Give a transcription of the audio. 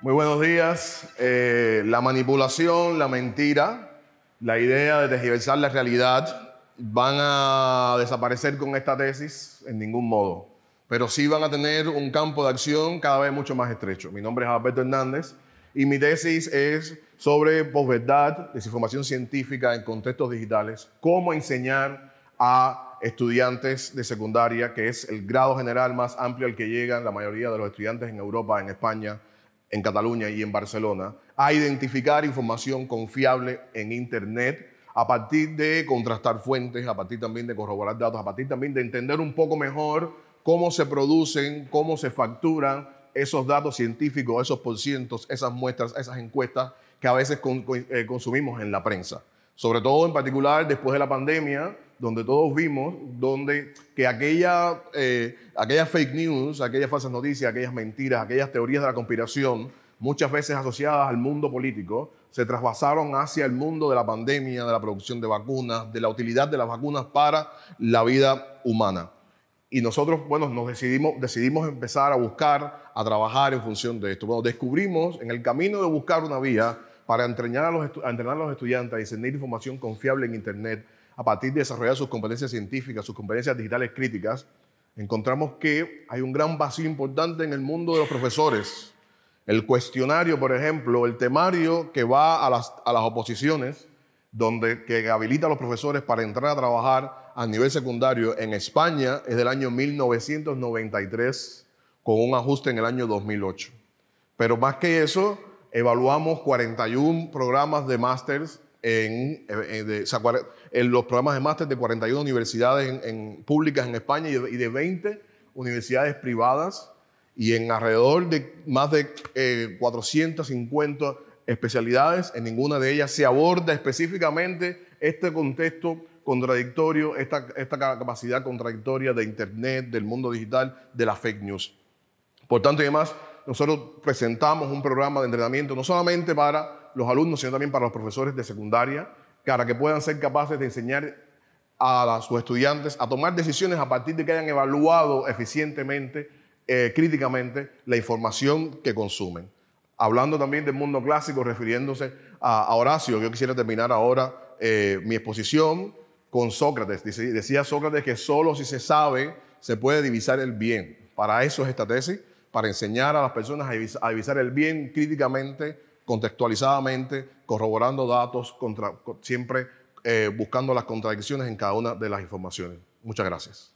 Muy buenos días. Eh, la manipulación, la mentira, la idea de desgiversar la realidad van a desaparecer con esta tesis en ningún modo, pero sí van a tener un campo de acción cada vez mucho más estrecho. Mi nombre es Alberto Hernández y mi tesis es sobre posverdad, desinformación científica en contextos digitales, cómo enseñar a estudiantes de secundaria, que es el grado general más amplio al que llegan la mayoría de los estudiantes en Europa, en España, en Cataluña y en Barcelona, a identificar información confiable en Internet a partir de contrastar fuentes, a partir también de corroborar datos, a partir también de entender un poco mejor cómo se producen, cómo se facturan esos datos científicos, esos porcientos, esas muestras, esas encuestas que a veces eh, consumimos en la prensa. Sobre todo, en particular, después de la pandemia, donde todos vimos donde, que aquella, eh, fake news, aquellas falsas noticias, aquellas mentiras, aquellas teorías de la conspiración, muchas veces asociadas al mundo político, se trasvasaron hacia el mundo de la pandemia, de la producción de vacunas, de la utilidad de las vacunas para la vida humana. Y nosotros, bueno, nos decidimos, decidimos empezar a buscar, a trabajar en función de esto. Bueno, descubrimos en el camino de buscar una vía para entrenar a los, entrenar a los estudiantes a discernir información confiable en Internet, a partir de desarrollar sus competencias científicas, sus competencias digitales críticas, encontramos que hay un gran vacío importante en el mundo de los profesores. El cuestionario, por ejemplo, el temario que va a las, oposiciones, donde, que habilita a los profesores para entrar a trabajar a nivel secundario en España, es del año 1993, con un ajuste en el año 2008. Pero más que eso, evaluamos 41 programas de másteres, en, eh, eh, en, los programas de máster de 41 universidades en, públicas en España y de, 20 universidades privadas y en alrededor de más de 450 eh, especialidades. En ninguna de ellas se aborda específicamente este contexto contradictorio, esta, esta capacidad contradictoria de Internet, del mundo digital, de la fake news. Por tanto, y además, nosotros presentamos un programa de entrenamiento no solamente para los alumnos, sino también para los profesores de secundaria, para que puedan ser capaces de enseñar a sus estudiantes a tomar decisiones a partir de que hayan evaluado eficientemente, eh, críticamente, la información que consumen. Hablando también del mundo clásico, refiriéndose a, Horacio, yo quisiera terminar ahora eh, mi exposición con Sócrates. decía Sócrates que solo si se sabe se puede divisar el bien. Para eso es esta tesis para enseñar a las personas a avisar el bien críticamente, contextualizadamente, corroborando datos, contra, siempre eh, buscando las contradicciones en cada una de las informaciones. Muchas gracias.